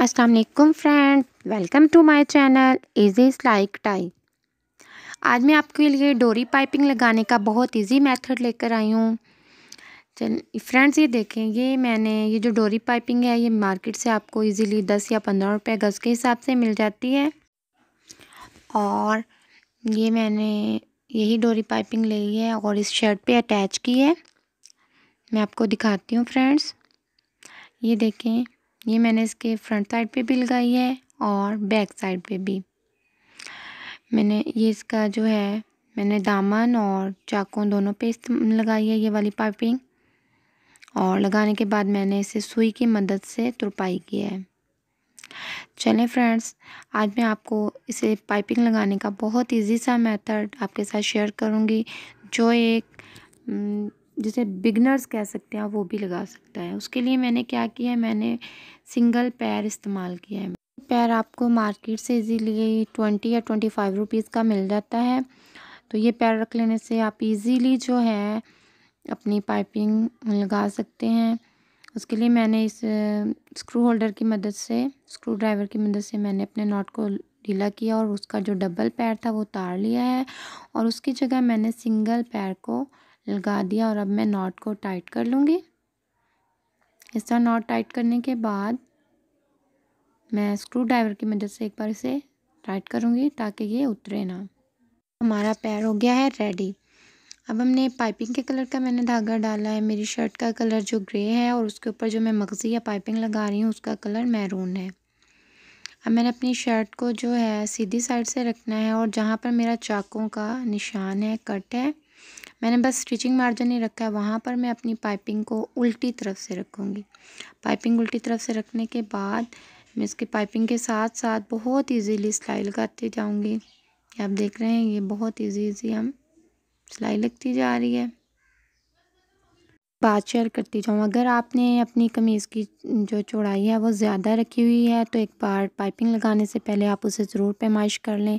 असलकुम friend welcome to my channel easy like tie आज मैं आपके लिए डोरी पाइपिंग लगाने का बहुत इजी मेथड लेकर आई हूँ चल फ्रेंड्स ये देखें ये मैंने ये जो डोरी पाइपिंग है ये मार्केट से आपको इजीली दस या पंद्रह रुपये गज़ के हिसाब से मिल जाती है और ये मैंने यही डोरी पाइपिंग ली है और इस शर्ट पे अटैच की है मैं आपको दिखाती हूँ फ्रेंड्स ये देखें ये मैंने इसके फ्रंट साइड पे भी लगाई है और बैक साइड पे भी मैंने ये इसका जो है मैंने दामन और चाकू दोनों पे लगाई है ये वाली पाइपिंग और लगाने के बाद मैंने इसे सुई की मदद से तुरपाई की है चलें फ्रेंड्स आज मैं आपको इसे पाइपिंग लगाने का बहुत इजी सा मेथड आपके साथ शेयर करूँगी जो एक जिसे बिगनर्स कह सकते हैं वो भी लगा सकता है उसके लिए मैंने क्या किया है मैंने सिंगल पैर इस्तेमाल किया है पैर आपको मार्केट से इजीली ट्वेंटी या ट्वेंटी फाइव रुपीज़ का मिल जाता है तो ये पैर रख लेने से आप इजीली जो है अपनी पाइपिंग लगा सकते हैं उसके लिए मैंने इस स्क्रू होल्डर की मदद से स्क्रू ड्राइवर की मदद से मैंने अपने नॉट को ढीला किया और उसका जो डबल पैर था वो उतार लिया है और उसकी जगह मैंने सिंगल पैर को लगा दिया और अब मैं नॉट को टाइट कर लूँगी इस तरह नॉट टाइट करने के बाद मैं स्क्रू ड्राइवर की मदद से एक बार इसे टाइट करूँगी ताकि ये उतरे ना हमारा पैर हो गया है रेडी अब हमने पाइपिंग के कलर का मैंने धागा डाला है मेरी शर्ट का कलर जो ग्रे है और उसके ऊपर जो मैं मगज़ी या पाइपिंग लगा रही हूँ उसका कलर मैरून है अब मैंने अपनी शर्ट को जो है सीधी साइड से रखना है और जहाँ पर मेरा चाकों का निशान है कट है मैंने बस स्टिचिंग मार्जिन ही रखा है वहाँ पर मैं अपनी पाइपिंग को उल्टी तरफ से रखूँगी पाइपिंग उल्टी तरफ से रखने के बाद मैं इसके पाइपिंग के साथ साथ बहुत इजीली सिलाई लगाती जाऊँगी आप देख रहे हैं ये बहुत इजी इजी हम सिलाई लगती जा रही है बात शेयर करती जाऊँ अगर आपने अपनी कमीज़ की जो चौड़ाई है वो ज़्यादा रखी हुई है तो एक बार पाइपिंग लगाने से पहले आप उसे ज़रूर पैमाइश कर लें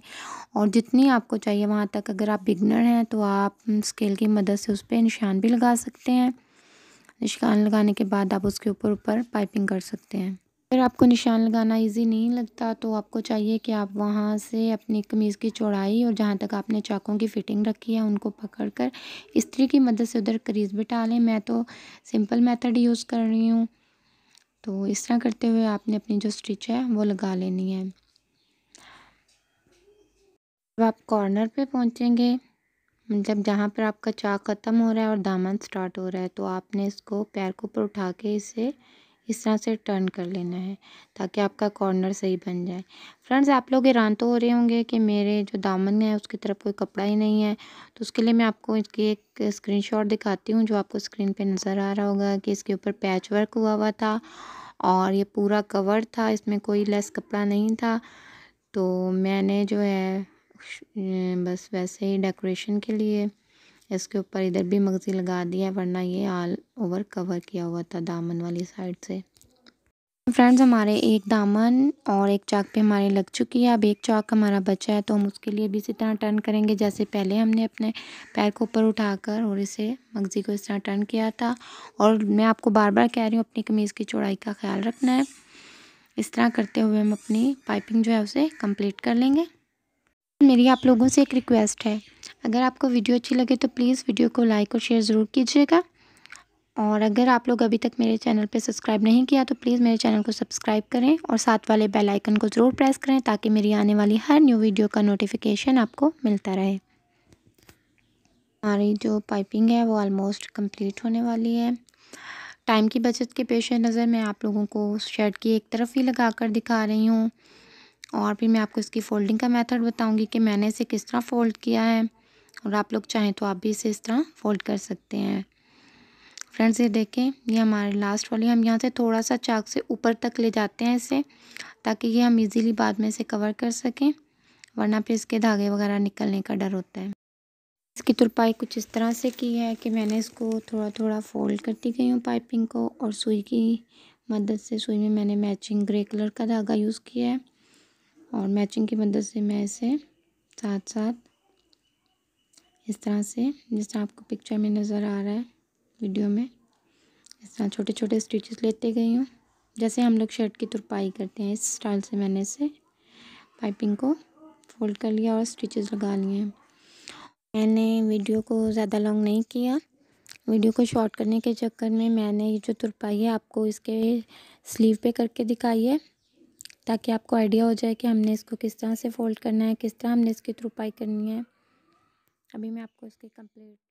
और जितनी आपको चाहिए वहाँ तक अगर आप बिगनर हैं तो आप स्केल की मदद से उस पर निशान भी लगा सकते हैं निशान लगाने के बाद आप उसके ऊपर ऊपर पाइपिंग कर सकते हैं अगर आपको निशान लगाना इजी नहीं लगता तो आपको चाहिए कि आप वहाँ से अपनी कमीज़ की चौड़ाई और जहाँ तक आपने चाकों की फ़िटिंग रखी है उनको पकड़ कर की मदद से उधर करीज बिठा लें मैं तो सिंपल मेथड यूज़ कर रही हूँ तो इस तरह करते हुए आपने अपनी जो स्टिच है वो लगा लेनी है जब आप कॉर्नर पर पहुँचेंगे मतलब जहाँ पर आपका चाक ख़त्म हो रहा है और दामन स्टार्ट हो रहा है तो आपने इसको पैर के ऊपर उठा के इसे इस तरह से टर्न कर लेना है ताकि आपका कॉर्नर सही बन जाए फ्रेंड्स आप लोग हैरान तो हो रहे होंगे कि मेरे जो दामन है उसकी तरफ कोई कपड़ा ही नहीं है तो उसके लिए मैं आपको इसकी एक स्क्रीनशॉट दिखाती हूँ जो आपको स्क्रीन पे नज़र आ रहा होगा कि इसके ऊपर पैच वर्क हुआ हुआ था और ये पूरा कवर था इसमें कोई लेस कपड़ा नहीं था तो मैंने जो है बस वैसे ही डेकोरेशन के लिए इसके ऊपर इधर भी मगजी लगा दी है वरना ये ऑल ओवर कवर किया हुआ था दामन वाली साइड से फ्रेंड्स हमारे एक दामन और एक चाक पे हमारे लग चुकी है अब एक चाक हमारा बचा है तो हम उसके लिए भी इसी तरह टर्न करेंगे जैसे पहले हमने अपने पैर को ऊपर उठाकर और इसे मगजी को इस तरह टर्न किया था और मैं आपको बार बार कह रही हूँ अपनी कमीज़ की चौड़ाई का ख्याल रखना है इस तरह करते हुए हम अपनी पाइपिंग जो है उसे कंप्लीट कर लेंगे मेरी आप लोगों से एक रिक्वेस्ट है अगर आपको वीडियो अच्छी लगे तो प्लीज़ वीडियो को लाइक और शेयर ज़रूर कीजिएगा और अगर आप लोग अभी तक मेरे चैनल पर सब्सक्राइब नहीं किया तो प्लीज़ मेरे चैनल को सब्सक्राइब करें और साथ वाले बेल आइकन को ज़रूर प्रेस करें ताकि मेरी आने वाली हर न्यू वीडियो का नोटिफिकेशन आपको मिलता रहे हमारी जो पाइपिंग है वो आलमोस्ट कंप्लीट होने वाली है टाइम की बचत के पेश नज़र मैं आप लोगों को शर्ट की एक तरफ ही लगा दिखा रही हूँ और भी मैं आपको इसकी फ़ोल्डिंग का मेथड बताऊंगी कि मैंने इसे किस तरह फ़ोल्ड किया है और आप लोग चाहें तो आप भी इसे इस तरह फ़ोल्ड कर सकते हैं फ्रेंड्स ये देखें ये हमारे लास्ट वाली हम यहाँ से थोड़ा सा चाक से ऊपर तक ले जाते हैं इसे ताकि ये हम इजीली बाद में इसे कवर कर सकें वरना फिर इसके धागे वगैरह निकलने का डर होता है इसकी तुरपाई कुछ इस तरह से की है कि मैंने इसको थोड़ा थोड़ा फ़ोल्ड करती गई हूँ पाइपिंग को और सुई की मदद से सुई में मैंने मैचिंग ग्रे कलर का धागा यूज़ किया है और मैचिंग की मदद से मैं इसे साथ साथ इस तरह से जिस तरह आपको पिक्चर में नज़र आ रहा है वीडियो में इस तरह छोटे छोटे स्टिचेस लेते गई हूँ जैसे हम लोग शर्ट की तुरपाई करते हैं इस स्टाइल से मैंने इसे पाइपिंग को फोल्ड कर लिया और स्टिचेस लगा लिए हैं मैंने वीडियो को ज़्यादा लॉन्ग नहीं किया वीडियो को शॉर्ट करने के चक्कर में मैंने ये जो तुरपाई है आपको इसके स्लीव पे करके दिखाई है ताकि आपको आइडिया हो जाए कि हमने इसको किस तरह से फ़ोल्ड करना है किस तरह हमने इसकी थ्रूपाई करनी है अभी मैं आपको इसकी कंप्लीट